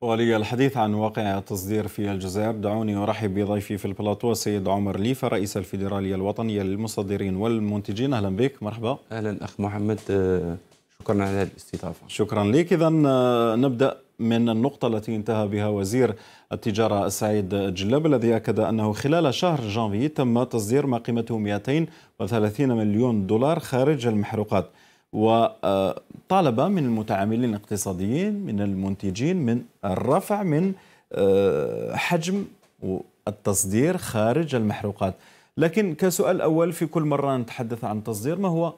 وللحديث عن واقع التصدير في الجزائر دعوني أرحب بضيفي في البلاطو السيد عمر ليفا رئيس الفيدرالية الوطنية للمصدرين والمنتجين أهلا بك مرحبا أهلا أخ محمد آه، شكرا على الاستضافة شكرا لك إذا آه، نبدأ من النقطة التي انتهى بها وزير التجارة السعيد جلاب الذي أكد أنه خلال شهر جانفي تم تصدير ما قيمته 230 مليون دولار خارج المحروقات وطالب من المتعاملين الاقتصاديين من المنتجين من الرفع من آه، حجم التصدير خارج المحروقات لكن كسؤال أول في كل مرة نتحدث عن التصدير ما هو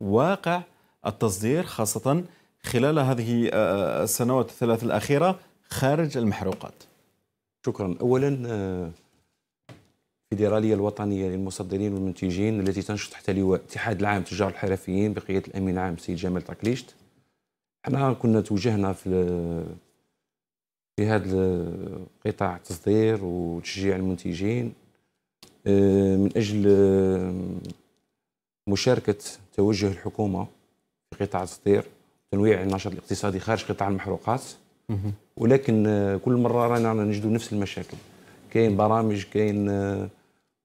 واقع التصدير خاصة خلال هذه آه، السنوات الثلاث الأخيرة خارج المحروقات شكرا أولا آه، الفيدرالية الوطنية للمصدرين والمنتجين التي تنشط تحت لواء الاتحاد العام للتجار الحرفيين بقيادة الأمين العام السيد جمال طاكليشت حنا كنا توجهنا في في هذا قطاع التصدير وتشجيع المنتجين آه، من أجل آه، مشاركة توجه الحكومة في قطاع التصدير تنويع النشاط الاقتصادي خارج قطاع المحروقات ولكن آه، كل مره رانا نجد نفس المشاكل كاين برامج كاين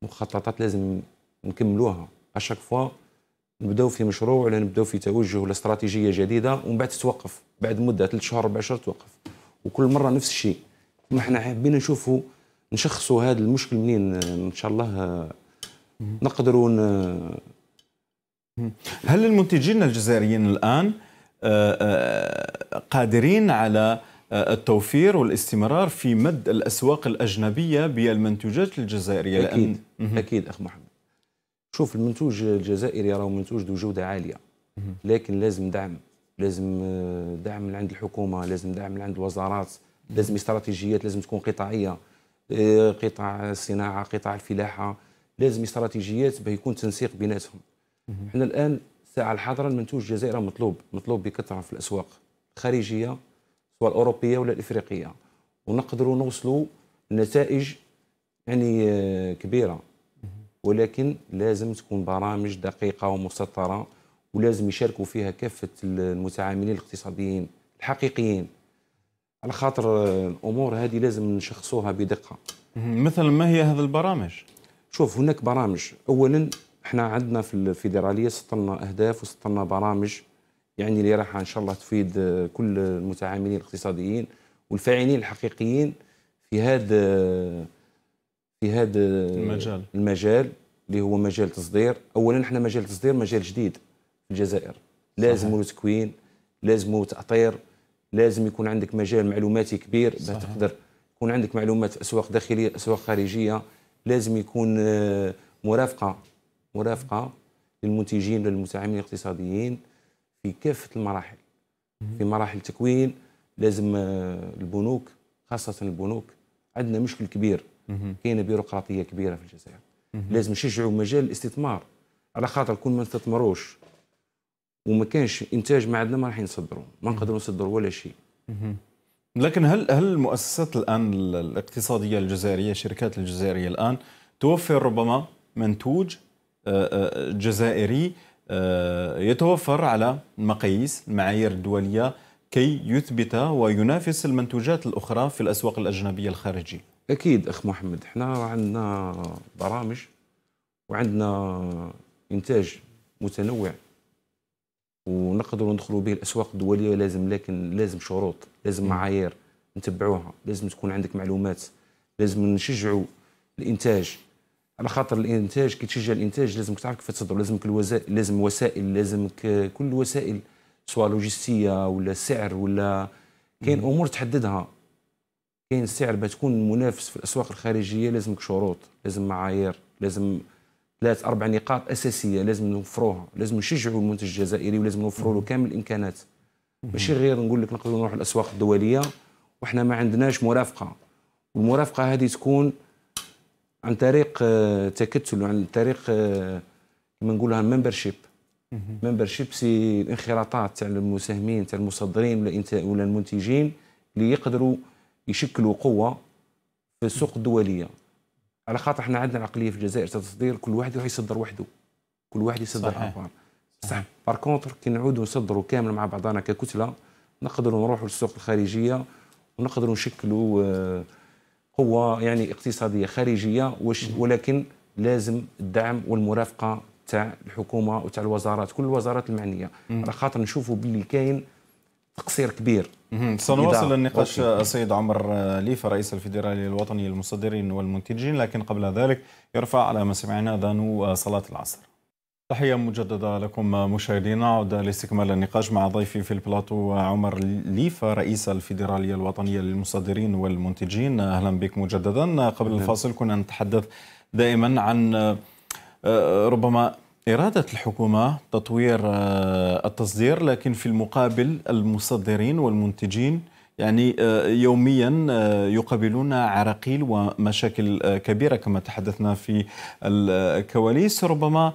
مخططات لازم نكملوها اشاك فوا نبداو في مشروع ولا نبداو في توجه ولا استراتيجيه جديده ومن بعد تتوقف بعد مده ثلاث شهور اربع شهور توقف وكل مره نفس الشيء ما حنا حابين نشوفوا نشخصوا هذا المشكل منين ان شاء الله نقدروا هل المنتجين الجزائريين الان آه، آه، قادرين على آه، التوفير والاستمرار في مد الاسواق الاجنبيه بالمنتوجات الجزائريه اكيد لأن اكيد اخ محمد شوف المنتوج الجزائري راه منتوج ذو جوده عاليه لكن لازم دعم لازم آه، دعم من عند الحكومه لازم دعم من عند الوزارات لازم استراتيجيات لازم تكون قطاعيه آه، قطاع الصناعه قطاع الفلاحه لازم استراتيجيات باش يكون تنسيق بيناتهم احنا الان ساعة الحاضره المنتوج الجزائري مطلوب مطلوب بكثره في الاسواق الخارجيه سواء الاوروبيه ولا الافريقيه ونقدروا نوصلوا نتائج يعني آه، كبيره ولكن لازم تكون برامج دقيقه ومسطره ولازم يشاركوا فيها كافه المتعاملين الاقتصاديين الحقيقيين على خاطر آه، الامور هذه لازم نشخصوها بدقه مثلا ما هي هذه البرامج شوف هناك برامج اولا احنا عندنا في الفيدراليه سطلنا اهداف وسطلنا برامج يعني اللي راح ان شاء الله تفيد آه، كل المتعاملين الاقتصاديين والفاعلين الحقيقيين في هذا آه، في هذا آه، المجال المجال اللي هو مجال تصدير اولا احنا مجال تصدير مجال جديد في الجزائر لازم له تكوين لازم تاطير لازم يكون عندك مجال معلوماتي كبير باش تقدر يكون عندك معلومات في اسواق داخليه اسواق خارجيه لازم يكون مرافقه مرافقه للمنتجين للمتعاملين الاقتصاديين في كافه المراحل في مراحل التكوين لازم آه، البنوك خاصه البنوك عندنا مشكل كبير كاينه بيروقراطيه كبيره في الجزائر لازم نشجعوا مجال الاستثمار على خاطر كون ما نستثمروش وما كانش انتاج ما عندنا ما راح نصدروا ما نقدروا نصدروا ولا شيء لكن هل هل المؤسسات الان الاقتصاديه الجزائريه الشركات الجزائريه الان توفر ربما منتوج آه، آه، جزائري آه، يتوفر على مقاييس المعايير الدولية كي يثبت وينافس المنتوجات الأخرى في الأسواق الأجنبية الخارجية أكيد أخ محمد احنا عندنا برامج وعندنا إنتاج متنوع ونقدروا ندخلوا به الاسواق الدوليه لازم لكن لازم شروط لازم معايير نتبعوها لازم تكون عندك معلومات لازم نشجعوا الانتاج على خاطر الانتاج كي تشجع الانتاج لازمك تعرف كيف تصدر لازمك الوزا... لازم وسائل لازمك كل الوسائل سواء لوجستيه ولا سعر ولا كاين امور تحددها كاين سعر باش تكون منافس في الاسواق الخارجيه لازمك شروط لازم معايير لازم ثلاث اربع نقاط اساسيه لازم نوفروها لازم نشجعوا المنتج الجزائري ولازم نوفروا له كامل الامكانات ماشي غير نقول لك نقدروا نروح الاسواق الدوليه وحنا ما عندناش مرافقه والمرافقه هذه تكون عن طريق آه، تكتل وعن طريق آه، كما نقولوها ممبرشيب شيب سي الانخراطات تاع المساهمين تاع المصدرين ولا ولا المنتجين اللي يقدروا يشكلوا قوه في السوق الدوليه على خاطر احنا عندنا العقليه في الجزائر تاع التصدير كل واحد يروح يصدر وحده كل واحد يصدر حفار صح بار كونتر كي نعودوا نصدروا كامل مع بعضنا ككتله نقدروا نروحوا للسوق الخارجيه ونقدروا نشكلوا آه قوه يعني اقتصاديه خارجيه ولكن لازم الدعم والمرافقه تاع الحكومه وتاع الوزارات كل الوزارات المعنيه على خاطر نشوفوا باللي كاين تقصير كبير سنواصل النقاش السيد عمر ليف رئيس الفيدرالي الوطني للمصدرين والمنتجين لكن قبل ذلك يرفع على مستمعينا ذانو صلاه العصر تحية مجددة لكم مشاهدينا عودة لاستكمال النقاش مع ضيفي في البلاطو عمر ليفا رئيس الفيدرالية الوطنية للمصدرين والمنتجين أهلا بك مجددا قبل الفاصل كنا نتحدث دائما عن آه، ربما إرادة الحكومة تطوير آه، التصدير لكن في المقابل المصدرين والمنتجين يعني آه، يوميا آه، يقابلون عراقيل ومشاكل آه، كبيرة كما تحدثنا في الكواليس ربما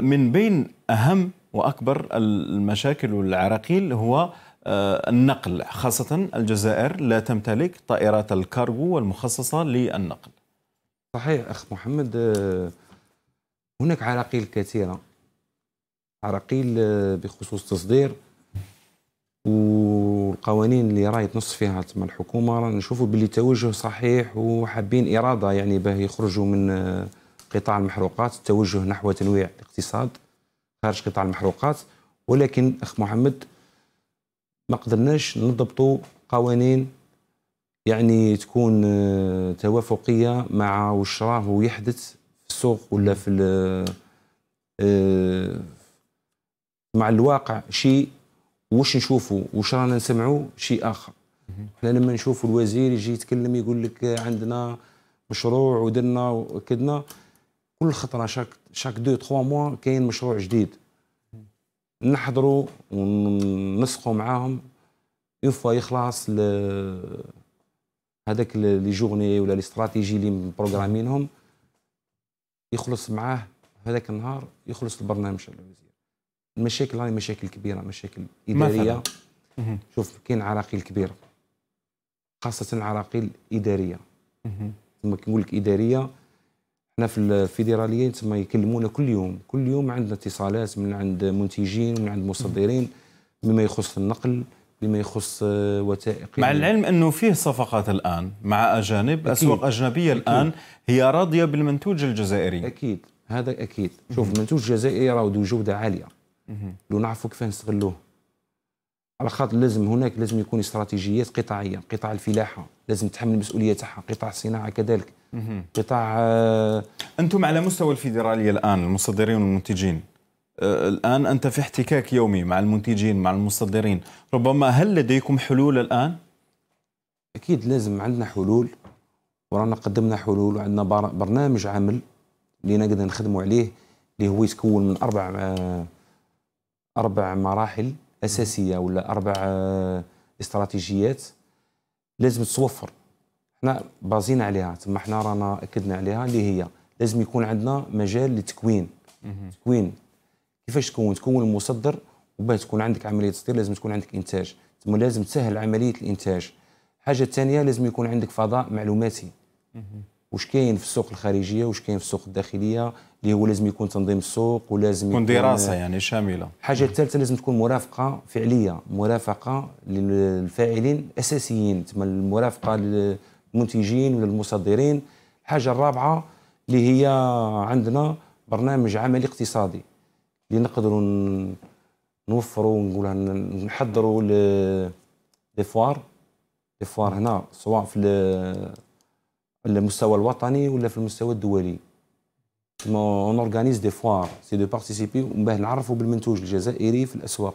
من بين أهم وأكبر المشاكل والعراقيل هو النقل خاصة الجزائر لا تمتلك طائرات الكارغو المخصصة للنقل صحيح أخ محمد هناك عراقيل كثيرة عراقيل بخصوص تصدير والقوانين اللي راهي تنص فيها تما الحكومه رانا نشوفوا باللي توجه صحيح وحابين اراده يعني باه يخرجوا من آه، قطاع المحروقات التوجه نحو تنويع الاقتصاد خارج قطاع المحروقات ولكن اخ محمد ما قدرناش نضبطوا قوانين يعني تكون آه، توافقيه مع واش راهو يحدث في السوق ولا في آه، مع الواقع شيء واش نشوفوا واش رانا نسمعوا شيء اخر احنا لما نشوف الوزير يجي يتكلم يقول لك عندنا مشروع ودرنا وكدنا كل خطره شاك شاك دو تخوا موا كاين مشروع جديد نحضروا وننسقوا معاهم اون فوا يخلص هذاك لي جورني ولا الاستراتيجي اللي مبروغرامينهم يخلص معاه هذاك النهار يخلص البرنامج الوزير المشاكل هاي مشاكل كبيره مشاكل اداريه مثلا. شوف كاين عراقيل كبيره خاصه العراقيل الاداريه تما كنقول لك اداريه حنا في الفيدراليه تما يكلمونا كل يوم كل يوم عندنا اتصالات من عند منتجين ومن عند مصدرين بما يخص النقل بما يخص آه، وثائق مع العلم انه فيه صفقات الان مع اجانب أكيد. اسواق اجنبيه أكيد. الان هي راضيه بالمنتوج الجزائري اكيد هذا اكيد شوف المنتوج الجزائري راه ذو جوده عاليه لو نعرفوا كيف نستغلوه على خاطر لازم هناك لازم يكون استراتيجيات قطاعيه قطاع الفلاحه لازم تحمل المسؤوليه تاعها قطاع الصناعه كذلك قطاع آه، انتم على مستوى الفيدراليه الان المصدرين والمنتجين آه، الان انت في احتكاك يومي مع المنتجين مع المصدرين ربما هل لديكم حلول الان اكيد لازم عندنا حلول ورانا قدمنا حلول وعندنا برنامج عمل اللي نقدر نخدموا عليه اللي هو يتكون من اربع آه، اربع مراحل اساسيه ولا اربع آه، استراتيجيات لازم توفر حنا بازين عليها تما حنا رانا اكدنا عليها اللي هي لازم يكون عندنا مجال للتكوين تكوين كيفاش تكون تكون المصدر وباه تكون عندك عمليه تصدير لازم تكون عندك انتاج تما لازم تسهل عمليه الانتاج الحاجه الثانيه لازم يكون عندك فضاء معلوماتي واش كاين في السوق الخارجيه واش كاين في السوق الداخليه اللي هو لازم يكون تنظيم السوق ولازم يكون دراسه يعني شامله الحاجه الثالثه لازم تكون مرافقه فعليه مرافقه للفاعلين الاساسيين تما المرافقه للمنتجين وللمصدرين الحاجه الرابعه اللي هي عندنا برنامج عملي اقتصادي اللي نقدروا نوفروا نقولها نحضروا لي فوار لي فوار هنا سواء في المستوى الوطني ولا في المستوى الدولي اون اورغانيز دي فوار سي دو بارتيسيبي ومن بعد نعرفوا بالمنتوج الجزائري في الاسواق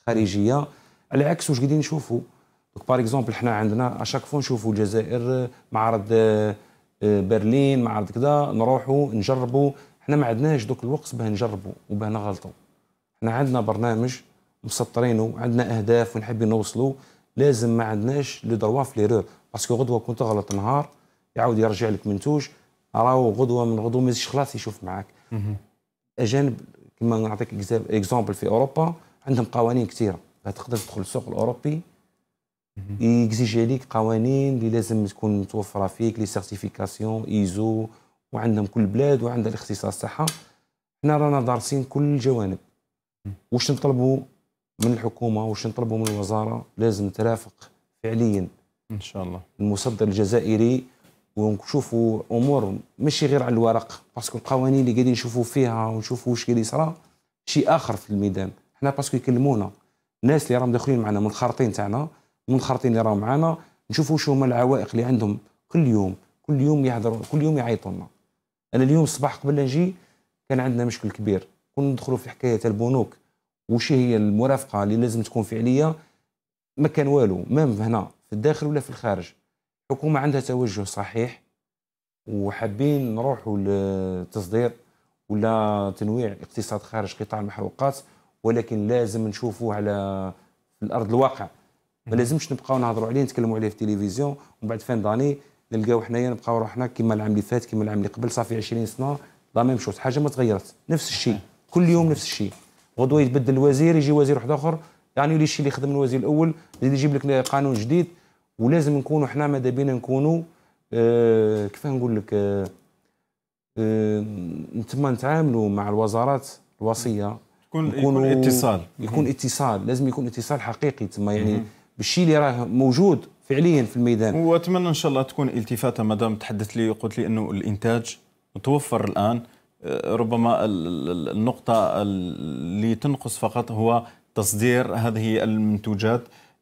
الخارجيه على عكس واش قاعدين نشوفوا دوك باغ اكزومبل حنا عندنا اشاك فوا نشوفوا الجزائر معرض برلين معرض كذا نروحوا نجربوا حنا ما عندناش دوك الوقت باه نجربوا وباه نغلطوا حنا عندنا برنامج مسطرينه عندنا اهداف ونحب نوصلوا لازم ما عندناش لو دروا في ليرور باسكو غدوه كنت غلط نهار يعاود يرجع لك منتوج راهو غدوه من غدوه ما خلاص يشوف معاك الاجانب كما نعطيك اكزامبل في اوروبا عندهم قوانين كثيره تقدر تدخل السوق الاوروبي يكزيجي عليك قوانين اللي لازم تكون متوفره فيك لي سيرتيفيكاسيون ايزو وعندهم كل بلاد وعندها الاختصاص تاعها حنا رانا دارسين كل الجوانب واش نطلبوا من الحكومه واش نطلبوا من الوزاره لازم ترافق فعليا ان شاء الله المصدر الجزائري ونشوفوا امور ماشي غير على الورق باسكو القوانين اللي قاعدين نشوفوا فيها ونشوفوا واش قاعد يصرى شيء اخر في الميدان حنا باسكو يكلمونا الناس اللي راهم داخلين معنا منخرطين تاعنا منخرطين اللي راهم معنا نشوفوا شو هما العوائق اللي عندهم كل يوم كل يوم يهضروا كل يوم يعيطوا لنا انا اليوم الصباح قبل نجي كان عندنا مشكل كبير كنا ندخلوا في حكايه البنوك وش هي المرافقه اللي لازم تكون فعليه ما كان والو مام هنا في الداخل ولا في الخارج الحكومه عندها توجه صحيح وحابين نروحوا لتصدير ولا تنويع اقتصاد خارج قطاع المحروقات ولكن لازم نشوفوه على الارض الواقع ما لازمش نبقاو نهضروا عليه نتكلموا عليه في التلفزيون ومن بعد فان داني نلقاو حنايا نبقاو روحنا كما العام اللي فات كما العام اللي قبل صافي 20 سنه لا ميم شوز حاجه ما تغيرت نفس الشيء كل يوم نفس الشيء غدوه يتبدل الوزير يجي وزير واحد اخر يعني الشيء اللي خدم الوزير الاول يجيب لك قانون جديد ولازم نكونوا احنا ماذا بينا نكونوا آه كيف نقول لك آه, آه، تما نتعاملوا مع الوزارات الوصيه يكون يكون اتصال يكون اتصال لازم يكون اتصال حقيقي تما يعني بالشيء اللي راه موجود فعليا في الميدان واتمنى ان شاء الله تكون التفاته ما دام تحدثت لي قلت لي انه الانتاج متوفر الان آه، ربما النقطه اللي تنقص فقط هو تصدير هذه المنتوجات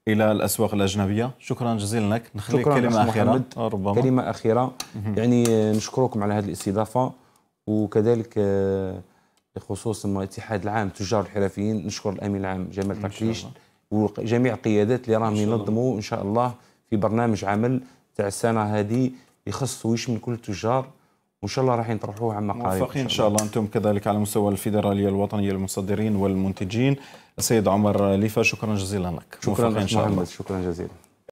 الى الاسواق الاجنبيه شكرا جزيلا لك نخليك كلمه اخيره محمد. آه، ربما كلمه اخيره يعني نشكركم على هذه الاستضافه وكذلك آه، بخصوص الاتحاد العام تجار الحرفيين نشكر الامين العام جمال تركيش وجميع القيادات اللي راهم ينظموا ان شاء الله في برنامج عمل تاع السنه هذه يخص ويشمل كل التجار وان شاء الله راح يطرحوه عما قريب موفقين ان شاء الله انتم كذلك على مستوى الفيدراليه الوطنيه للمصدرين والمنتجين سيد عمر ليفا شكرا جزيلا لك شكرا إن شاء الله. شكرا جزيلا